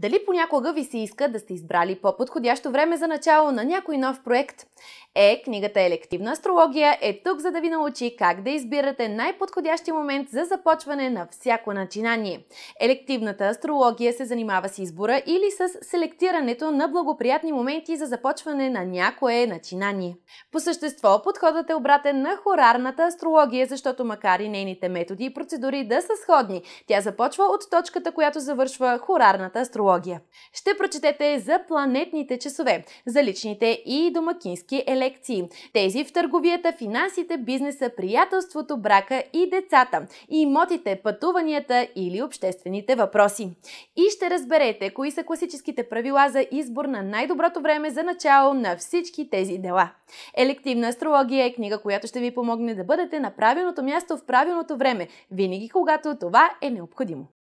Дали понякога ви се иска да сте избрали по-подходящо време за начало на някой нов проект? Е, книгата Елективна астрология е тук, за да ви научи как да избирате най-подходящия момент за започване на всяко начинание. Елективната астрология се занимава с избора или с селектирането на благоприятни моменти за започване на някое начинание. По същество, подходът е обратен на хорарната астрология, защото макар и нейните методи и процедури да са сходни, тя започва от точката, която завършва хорарната астрология астрология. Ще прочетете за планетните часове, за личните и домакински елекции, тези в търговията, финансите, бизнеса, приятелството, брака и децата, и имотите, пътуванията или обществените въпроси. И ще разберете кои са класическите правила за избор на най-доброто време за начало на всички тези дела. Елективна астрология е книга, която ще ви помогне да бъдете на правилното място в правилното време, винаги когато това е необходимо.